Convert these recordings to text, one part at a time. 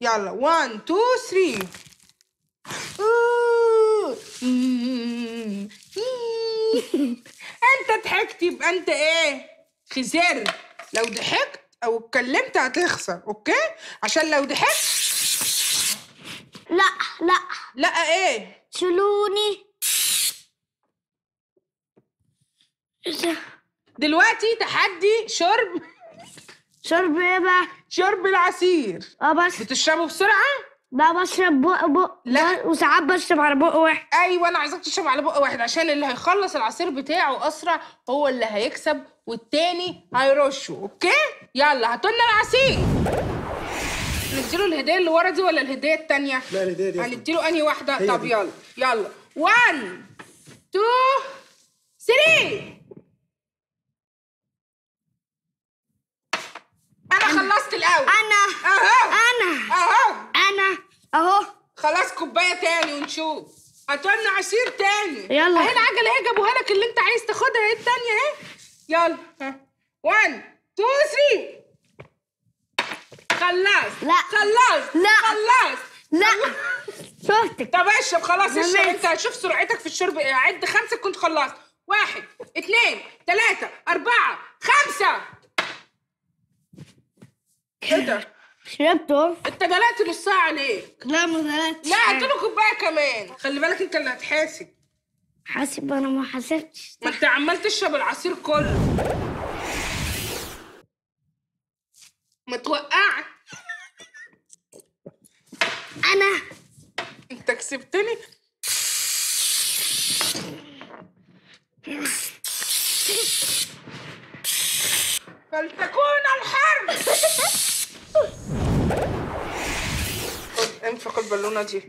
يلا 1 2 3 انت ضحكت يبقى انت ايه خسرت لو ضحكت او اتكلمت هتخسر اوكي عشان لو ضحكت لا لا لا ايه شلوني دلوقتي تحدي شرب شرب ايه بقى؟ شرب العصير اه بس بتشربه بسرعة؟ لا بشرب بق بق لا وساعات بشرب على بق واحد ايوه انا عايزاك تشرب على بق واحد عشان اللي هيخلص العصير بتاعه اسرع هو اللي هيكسب والتاني هيرشه اوكي يلا هاتوا لنا العصير نديله الهديه اللي ورا دي ولا الهديه التانيه لا الهديه دي هنديله انهي واحده طب دي. يلا يلا 1 2 3 انا خلصت الاول انا اهو انا اهو انا اهو خلاص كوبايه تاني ونشوف هتولنا عصير تاني يلا اهي العجله اهي جابوها لك اللي انت عايز تاخدها اهي التانيه اهي يلا ها 1 2 3 خلصت لا خلصت لا خلصت لا شفتك طب اشرب خلاص اشرب انت هشوف سرعتك في الشرب عد خمسه كنت خلصت واحد اثنين ثلاثه اربعه خمسه ايه ده؟ شربت انت قلقت نص ساعه عليك لا ما جلقتش لا قلت له كوبايه كمان خلي بالك انت اللي هتحاسب حاسب انا ما حاسبتش ما انت عمال تشرب العصير كله ما توقعت انا انت كسبتني فلتكون الحرب انفخ البالونة دي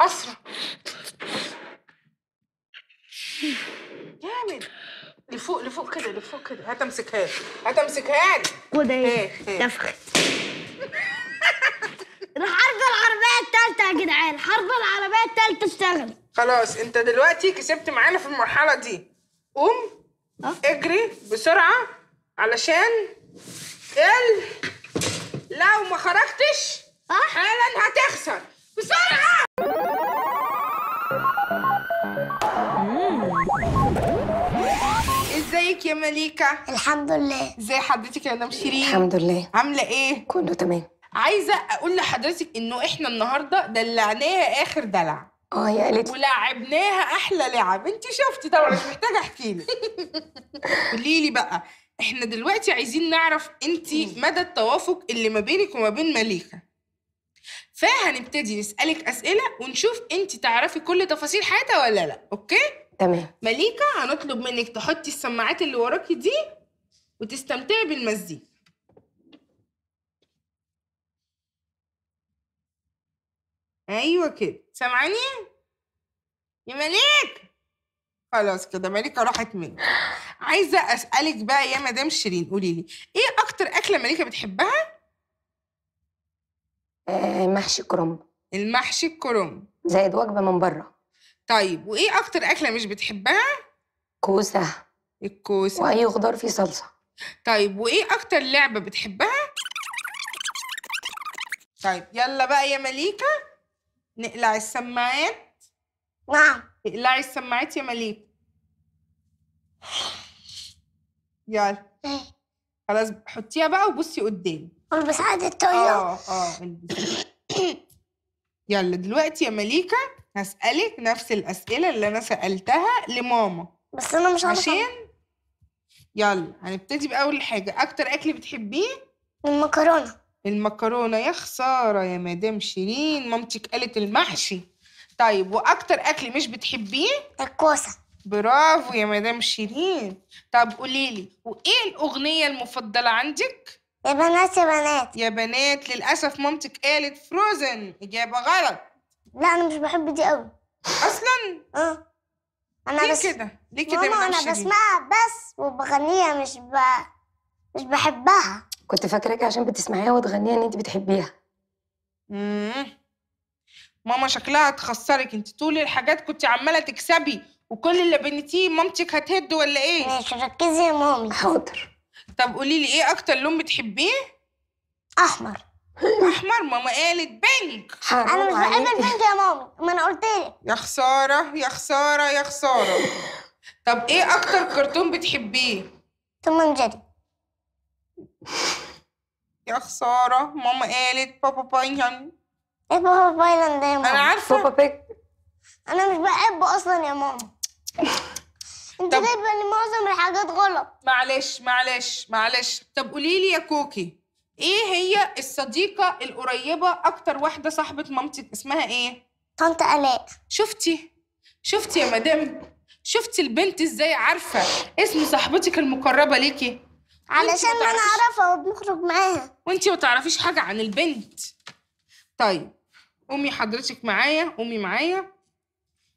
أسرع جامد لفوق لفوق كده لفوق كده هات امسكها لي هات امسكها لي وده ايه نفخ الحرب العربية التالتة يا جدعان الحرب العربية التالتة اشتغل خلاص انت دلوقتي كسبت معانا في المرحلة دي قوم أه؟ اجري بسرعة علشان ال لو ما خرجتش أه؟ حالا هتخسر بسرعه ازيك يا مليكه الحمد لله ازي حضرتك يا مدام شيرين الحمد لله عامله ايه كله تمام عايزه اقول لحضرتك انه احنا النهارده دلعناها اخر دلع اه يا قلت ولعبناها احلى لعب انت شفتي طبعا مش محتاجه احكي لك قولي لي بقى احنا دلوقتي عايزين نعرف انت مدى التوافق اللي ما بينك وما بين مليكه فهنبتدي نسالك اسئله ونشوف انت تعرفي كل تفاصيل حياتها ولا لا اوكي تمام مليكه هنطلب منك تحطي السماعات اللي وراكي دي وتستمتعي بالمزيكا ايوه كده سامعاني يا مليك خلاص كده مليكه راحت منك عايزه اسالك بقى يا مدام شيرين قولي لي ايه اكتر اكله مليكه بتحبها آه، محشي كرنب المحشي الكرنب زائد وجبه من بره طيب وايه اكتر اكله مش بتحبها كوسه الكوسه واي خضار فيه صلصه طيب وايه اكتر لعبه بتحبها طيب يلا بقى يا مليكه نقلع السماعات نعم اقلعي السماعات يا مليكه يلا خلاص حطيها بقى وبصي قدام البس عادة الطايرة اه اه يلا دلوقتي يا مليكة هسألك نفس الأسئلة اللي أنا سألتها لماما بس أنا مش عارفة عشان يلا هنبتدي بأول حاجة أكتر أكل بتحبيه؟ المكرونة المكرونة يا خسارة يا مدام شيرين مامتك قالت المحشي طيب وأكتر أكل مش بتحبيه؟ الكوسة برافو يا مدام شيرين طب قولي لي وايه الاغنيه المفضله عندك يا بنات يا بنات يا بنات للاسف مامتك قالت فروزن اجابه غلط لا انا مش بحب دي قوي اصلا اه انا ليه بس كده ليه كده ماما انا بسمعها بس وبغنيها مش ب... مش بحبها كنت فاكراك عشان بتسمعيها وتغنيها ان انت بتحبيها امم ماما شكلها تخسرك انت طول الحاجات كنت عماله تكسبي وكل اللي بنتيه مامتك هتهد ولا ايه؟ ماشي ركزي يا مامي حاضر طب قولي لي ايه اكتر لون بتحبيه؟ احمر احمر ماما قالت بينك انا مش بحب البينك يا مامي ما انا قلت لك يا خساره يا خساره يا خساره طب ايه اكتر كرتون بتحبيه؟ توم اند جيري يا خساره ماما قالت بابا باين ايه بابا باين ده يا ماما انا عارفه بابا بيك انا مش بحبه اصلا يا ماما انت طب... جايبه ان معظم الحاجات غلط معلش معلش معلش طب قولي لي يا كوكي ايه هي الصديقه القريبه اكتر واحده صاحبه مامتك اسمها ايه طنط الاء شفتي شفتي يا مدام شفتي البنت ازاي عارفه اسم صاحبتك المقربه ليكي علشان انا اعرفها وبنخرج معاها وانتي ما تعرفيش حاجه عن البنت طيب قومي حضرتك معايا قومي معايا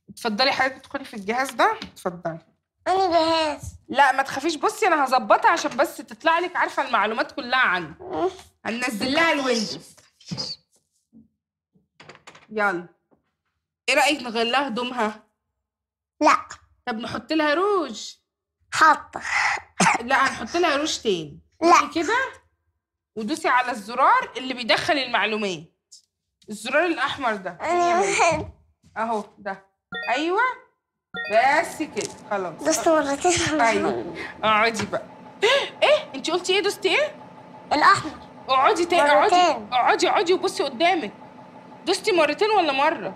اتفضلي حضرتك تدخلي في الجهاز ده اتفضلي انا جهاز لا ما تخافيش بصي انا هظبطها عشان بس تطلع لك عارفه المعلومات كلها عنه هننزل لها الويندوز يلا ايه رايك نغير لها هدومها لا طب نحط لها روج حاطه لا هنحط لها روج تاني لا كده ودوسي على الزرار اللي بيدخل المعلومات الزرار الاحمر ده اهو ده ايوه بس كده خلاص دوست مرتين ايوه اقعدي بقى ايه انت قلتي ايه دوستي ايه الاحمر اقعدي تاني اقعدي اقعدي اقعدي وبصي قدامك دوستي مرتين ولا مره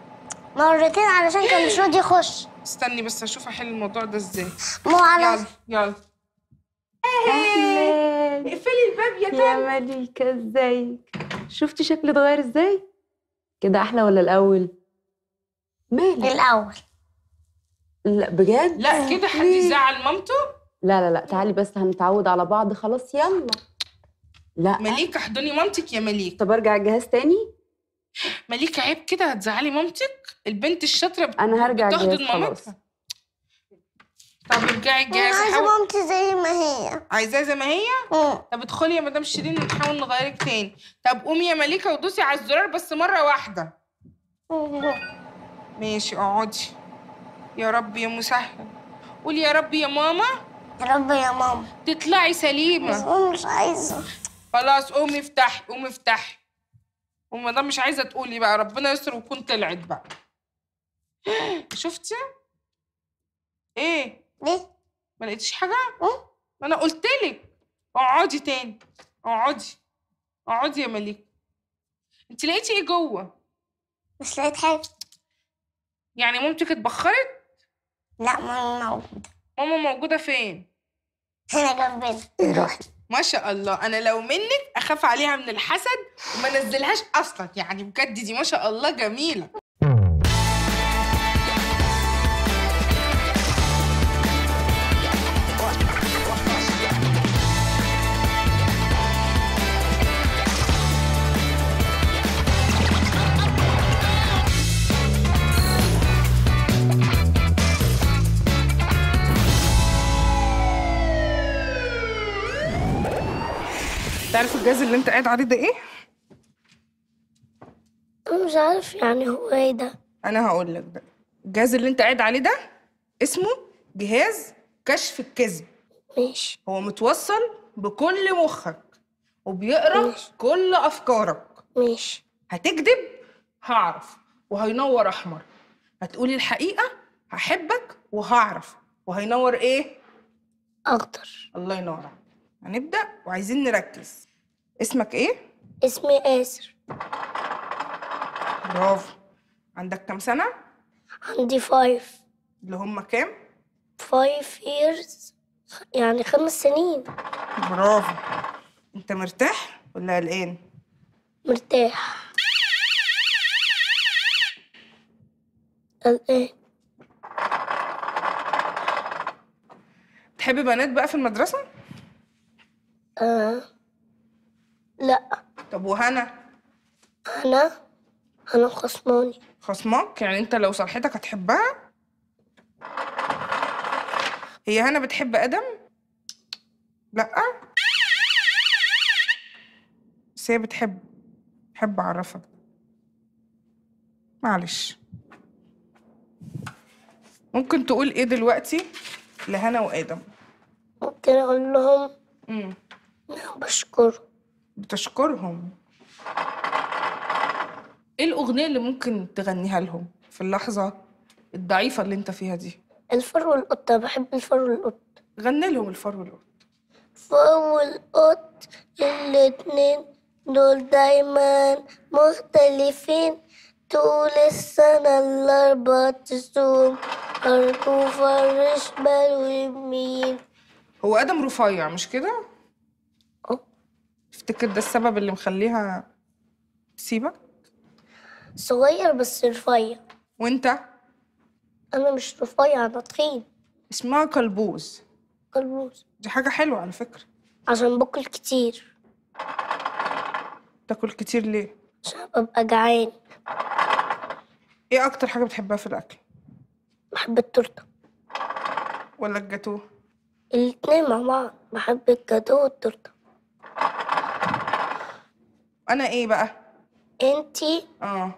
مرتين علشان كان مش راضي يخش استني بس اشوف احل الموضوع ده ازاي مو على يلا يلا اقفلي الباب يا تامر يا مليكة ازيك شفتي شكلي اتغير ازاي كده احلى ولا الاول مالك الاول لا بجد لا كده حد يزعل مامته لا لا لا تعالي بس هنتعود على بعض خلاص يلا لا مليكه احضني مامتك يا مليكه طب ارجع الجهاز تاني مليكه عيب كده هتزعلي مامتك البنت الشاطره انا هرجع الجهاز خلاص طب ارجعي الجهاز انا عايزه مامتي زي ما هي عايزاها زي ما هي؟ اه طب ادخلي يا مدام شيرين نحاول نغيرك تاني طب قومي يا مليكه ودوسي على الزرار بس مره واحده أوه. ماشي اقعدي يا رب يا مسهل قول يا رب يا ماما يا رب يا ماما تطلعي سليمه بس مش عايزه خلاص قومي افتحي قومي افتحي وما ده مش عايزه تقولي بقى ربنا يستر وكون طلعت بقى شفتي ايه ليه ما لقيتيش حاجه أه؟ ما انا قلت لك اقعدي تاني اقعدي اقعدي يا مليك انت لقيتي ايه جوه مش لقيت حاجه يعني مامتك اتبخرت لا ماما موجودة ماما موجودة فين؟ هنا جنب روحي ما شاء الله انا لو منك اخاف عليها من الحسد وما انزلهاش اصلا يعني بجد دي ما شاء الله جميله عارف الجهاز اللي انت قاعد عليه ده ايه؟ انا مش عارف يعني هو ايه ده انا هقول لك بقى الجهاز اللي انت قاعد عليه ده اسمه جهاز كشف الكذب ماشي هو متوصل بكل مخك وبيقرا ماشي. كل افكارك ماشي هتكذب هعرف وهينور احمر هتقولي الحقيقه هحبك وهعرف وهينور ايه اخضر الله ينور هنبدا وعايزين نركز اسمك ايه؟ اسمي آسر برافو عندك كام سنة؟ عندي فايف اللي هم كام؟ فايف ييرز يعني خمس سنين برافو انت مرتاح ولا قلقان؟ مرتاح قلقان تحبي بنات بقى في المدرسة؟ اه لا طب وهنا انا انا خصماني خصمك يعني انت لو صالحتك هتحبها هي هنا بتحب ادم لا بس هي بتحب بحب اعرفك معلش ممكن تقول ايه دلوقتي لهنا وادم ممكن اقول لهم امم بشكرك بتشكرهم ايه الاغنيه اللي ممكن تغنيها لهم في اللحظه الضعيفه اللي انت فيها دي الفرو والقط بحب الفرو والقط غني لهم الفرو والقط فرو والقط الاتنين دول دايما مختلفين طول السنة الأربع تسوم أرجو فرش بالو يمين هو آدم رفيع مش كده؟ تفتكر ده السبب اللي مخليها تسيبك؟ صغير بس رفيع وانت؟ انا مش رفيع انا تخين اسمها كلبوز كلبوز دي حاجة حلوة على فكرة عشان باكل كتير تاكل كتير ليه؟ عشان ببقى جعان ايه اكتر حاجة بتحبها في الاكل؟ بحب التورتة ولا الجاتوه؟ الاتنين مع بعض بحب الجاتوه والتورتة انا ايه بقى انتي اه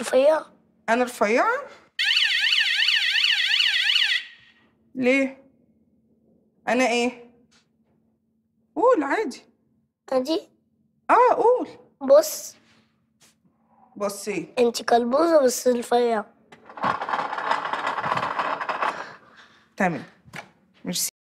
رفيعه انا رفيعه ليه انا ايه قول عادي ادي اه قول بص بصي إيه؟ انتي كلبوزه بس رفيعه تمام ميرسي